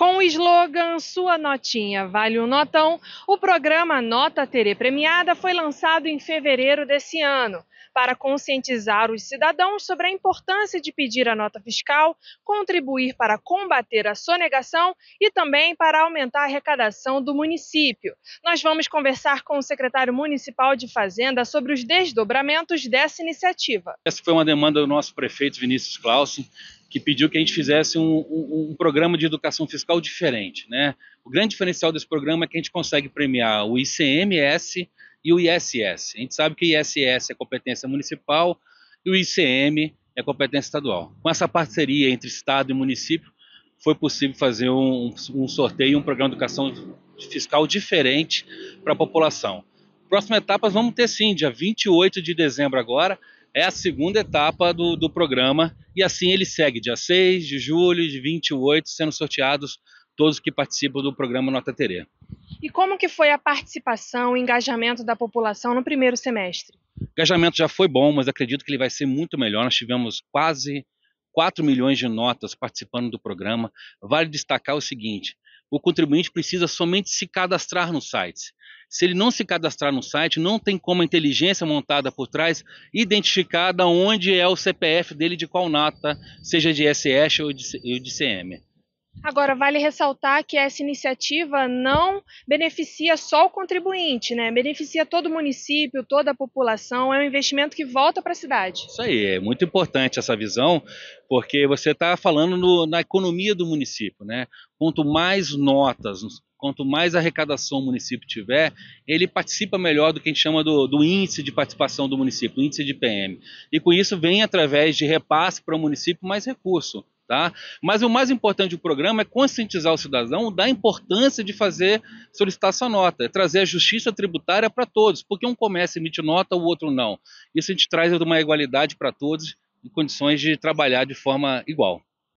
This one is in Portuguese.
Com o slogan Sua Notinha Vale um Notão, o programa Nota Tere Premiada foi lançado em fevereiro desse ano para conscientizar os cidadãos sobre a importância de pedir a nota fiscal, contribuir para combater a sonegação e também para aumentar a arrecadação do município. Nós vamos conversar com o secretário municipal de Fazenda sobre os desdobramentos dessa iniciativa. Essa foi uma demanda do nosso prefeito Vinícius Clausen que pediu que a gente fizesse um, um, um, programa de educação fiscal diferente. Né? O grande diferencial desse programa é que a gente consegue premiar o ICMS e o ISS. A gente sabe que o ISS é competência municipal e o ICM é competência estadual. Com essa parceria entre Estado e município, foi possível fazer um, um sorteio, um programa de educação fiscal diferente para a população. Próxima etapa, vamos ter sim, dia 28 de dezembro agora, é a segunda etapa do, do programa e assim ele segue dia 6 de julho de 28, sendo sorteados todos que participam do programa Nota Terê. E como que foi a participação e engajamento da população no primeiro semestre? O engajamento já foi bom, mas acredito que ele vai ser muito melhor. Nós tivemos quase 4 milhões de notas participando do programa. Vale destacar o seguinte: o contribuinte precisa somente se cadastrar no site. Se ele não se cadastrar no site, não tem como a inteligência montada por trás identificar de onde é o CPF dele, de qual nata, seja de SS ou de CM. Agora, vale ressaltar que essa iniciativa não beneficia só o contribuinte, né? Beneficia todo o município, toda a população, é um investimento que volta para a cidade. Isso aí, é muito importante essa visão, porque você está falando no, na economia do município, né? Quanto mais notas quanto mais arrecadação o município tiver, ele participa melhor do que a gente chama do, do índice de participação do município, índice de PM. E com isso vem através de repasse para o município mais recurso. Tá? Mas o mais importante do programa é conscientizar o cidadão da importância de fazer solicitar essa nota, é trazer a justiça tributária para todos, porque um comércio emite nota, o outro não. Isso a gente traz uma igualdade para todos em condições de trabalhar de forma igual.